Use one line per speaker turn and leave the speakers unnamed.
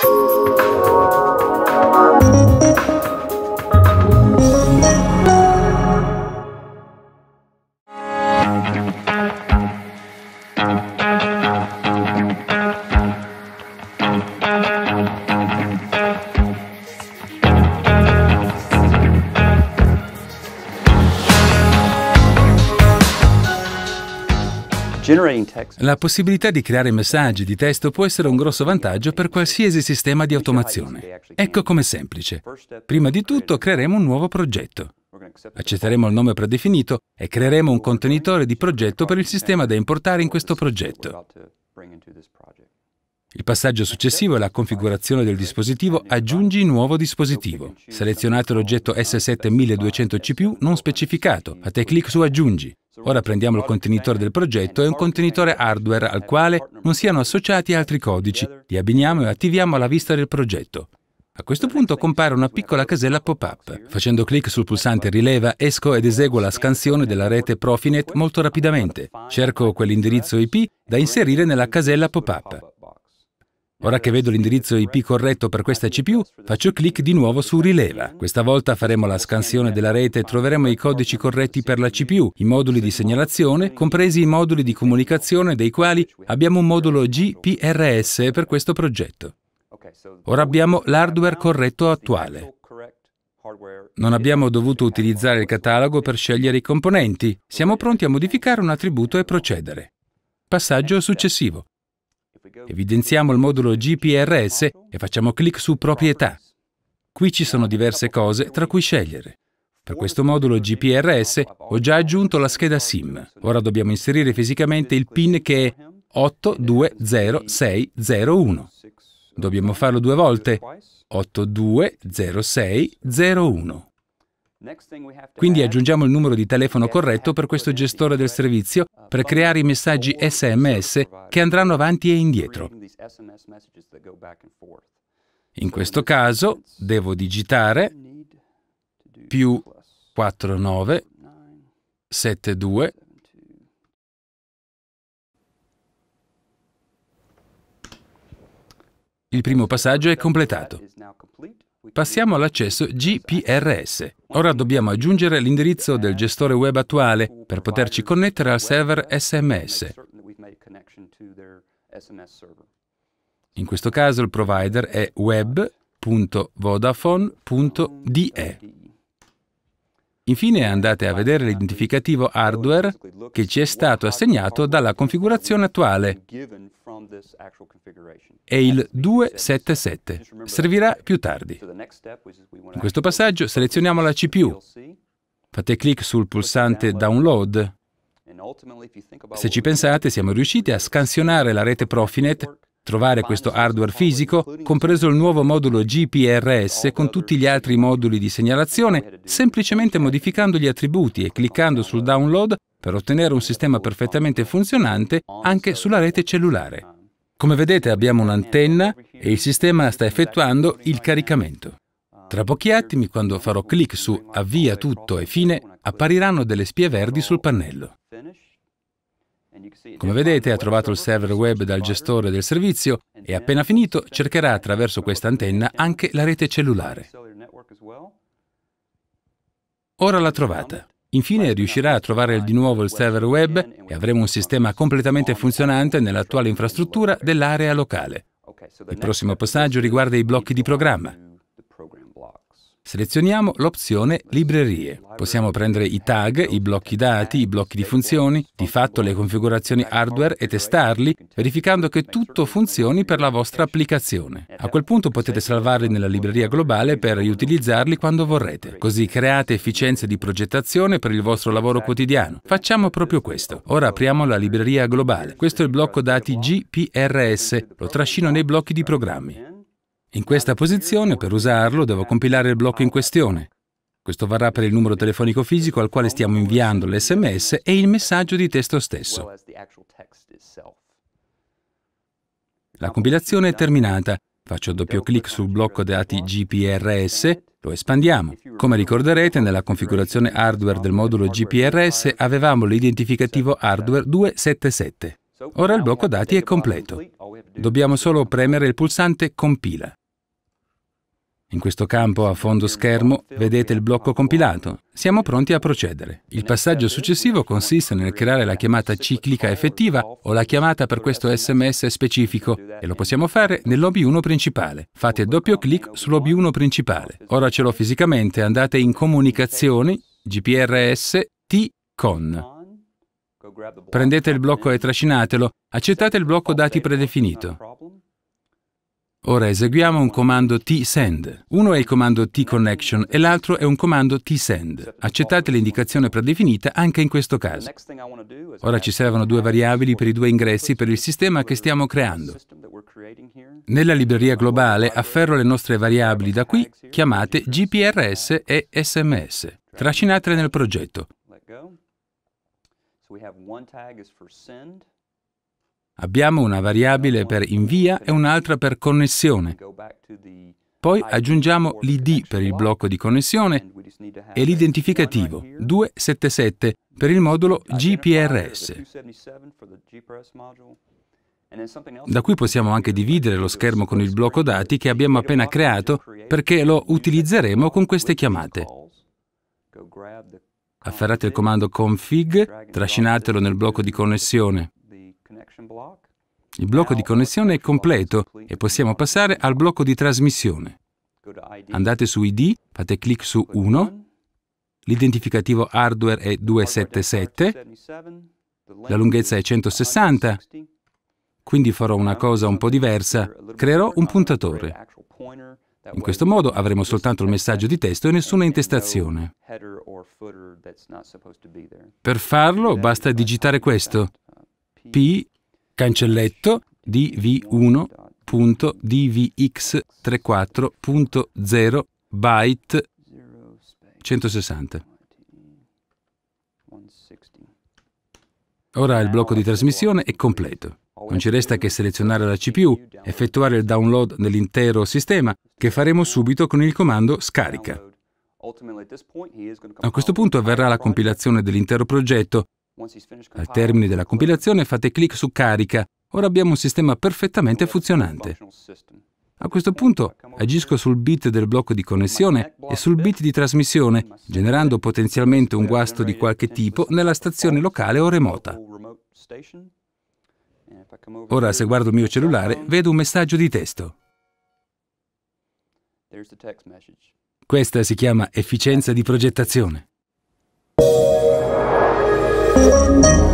Thank you. La possibilità di creare messaggi di testo può essere un grosso vantaggio per qualsiasi sistema di automazione. Ecco com'è semplice. Prima di tutto creeremo un nuovo progetto. Accetteremo il nome predefinito e creeremo un contenitore di progetto per il sistema da importare in questo progetto. Il passaggio successivo è la configurazione del dispositivo Aggiungi nuovo dispositivo. Selezionate l'oggetto s 7200 CPU non specificato, fate clic su Aggiungi. Ora prendiamo il contenitore del progetto e un contenitore hardware al quale non siano associati altri codici. Li abbiniamo e attiviamo alla vista del progetto. A questo punto compare una piccola casella pop-up. Facendo clic sul pulsante rileva esco ed eseguo la scansione della rete Profinet molto rapidamente. Cerco quell'indirizzo IP da inserire nella casella pop-up. Ora che vedo l'indirizzo IP corretto per questa CPU, faccio clic di nuovo su Rileva. Questa volta faremo la scansione della rete e troveremo i codici corretti per la CPU, i moduli di segnalazione, compresi i moduli di comunicazione dei quali abbiamo un modulo GPRS per questo progetto. Ora abbiamo l'hardware corretto attuale. Non abbiamo dovuto utilizzare il catalogo per scegliere i componenti. Siamo pronti a modificare un attributo e procedere. Passaggio successivo. Evidenziamo il modulo GPRS e facciamo clic su Proprietà. Qui ci sono diverse cose tra cui scegliere. Per questo modulo GPRS ho già aggiunto la scheda SIM. Ora dobbiamo inserire fisicamente il PIN che è 820601. Dobbiamo farlo due volte. 820601. Quindi aggiungiamo il numero di telefono corretto per questo gestore del servizio uh, per creare i messaggi SMS che andranno avanti e indietro. In questo caso devo digitare più 49 72 Il primo passaggio è completato. Passiamo all'accesso GPRS. Ora dobbiamo aggiungere l'indirizzo del gestore web attuale per poterci connettere al server SMS. In questo caso il provider è web.vodafone.de. Infine andate a vedere l'identificativo hardware che ci è stato assegnato dalla configurazione attuale. È il 277. Servirà più tardi.
In
questo passaggio selezioniamo la CPU. Fate clic sul pulsante Download. Se ci pensate, siamo riusciti a scansionare la rete Profinet Trovare questo hardware fisico, compreso il nuovo modulo GPRS con tutti gli altri moduli di segnalazione, semplicemente modificando gli attributi e cliccando sul download per ottenere un sistema perfettamente funzionante anche sulla rete cellulare. Come vedete abbiamo un'antenna e il sistema sta effettuando il caricamento. Tra pochi attimi, quando farò clic su Avvia tutto e fine, appariranno delle spie verdi sul pannello. Come vedete ha trovato il server web dal gestore del servizio e appena finito cercherà attraverso questa antenna anche la rete cellulare. Ora l'ha trovata. Infine riuscirà a trovare di nuovo il server web e avremo un sistema completamente funzionante nell'attuale infrastruttura dell'area locale. Il prossimo passaggio riguarda i blocchi di programma. Selezioniamo l'opzione Librerie. Possiamo prendere i tag, i blocchi dati, i blocchi di funzioni, di fatto le configurazioni hardware e testarli, verificando che tutto funzioni per la vostra applicazione. A quel punto potete salvarli nella libreria globale per riutilizzarli quando vorrete. Così create efficienze di progettazione per il vostro lavoro quotidiano. Facciamo proprio questo. Ora apriamo la libreria globale. Questo è il blocco dati GPRS, lo trascino nei blocchi di programmi. In questa posizione, per usarlo, devo compilare il blocco in questione. Questo varrà per il numero telefonico fisico al quale stiamo inviando l'SMS e il messaggio di testo stesso. La compilazione è terminata. Faccio doppio clic sul blocco dati GPRS, lo espandiamo. Come ricorderete, nella configurazione hardware del modulo GPRS avevamo l'identificativo hardware 277. Ora il blocco dati è completo. Dobbiamo solo premere il pulsante Compila. In questo campo a fondo schermo vedete il blocco compilato. Siamo pronti a procedere. Il passaggio successivo consiste nel creare la chiamata ciclica effettiva o la chiamata per questo SMS specifico e lo possiamo fare nel 1 principale. Fate doppio clic sul 1 principale. Ora ce l'ho fisicamente, andate in comunicazioni, GPRS, T-Con. Prendete il blocco e trascinatelo, accettate il blocco dati predefinito. Ora eseguiamo un comando tsend. Uno è il comando tconnection e l'altro è un comando tsend. Accettate l'indicazione predefinita anche in questo caso. Ora ci servono due variabili per i due ingressi per il sistema che stiamo creando. Nella libreria globale afferro le nostre variabili da qui, chiamate GPRS e SMS. Trascinatele nel progetto.
So we have one tag is for send.
Abbiamo una variabile per invia e un'altra per connessione. Poi aggiungiamo l'ID per il blocco di connessione e l'identificativo 277 per il modulo GPRS. Da qui possiamo anche dividere lo schermo con il blocco dati che abbiamo appena creato perché lo utilizzeremo con queste chiamate. Afferrate il comando config, trascinatelo nel blocco di connessione il blocco di connessione è completo e possiamo passare al blocco di trasmissione. Andate su ID, fate clic su 1, l'identificativo hardware è 277, la lunghezza è 160, quindi farò una cosa un po' diversa, creerò un puntatore. In questo modo avremo soltanto il messaggio di testo e nessuna intestazione. Per farlo basta digitare questo, uh, p cancelletto dv1.dvx34.0 byte 160. Ora il blocco di trasmissione è completo. Non ci resta che selezionare la CPU, effettuare il download dell'intero sistema, che faremo subito con il comando scarica. A questo punto avverrà la compilazione dell'intero progetto, al termine della compilazione fate clic su Carica. Ora abbiamo un sistema perfettamente funzionante. A questo punto agisco sul bit del blocco di connessione e sul bit di trasmissione, generando potenzialmente un guasto di qualche tipo nella stazione locale o remota. Ora se guardo il mio cellulare vedo un messaggio di testo. Questa si chiama efficienza di progettazione. Música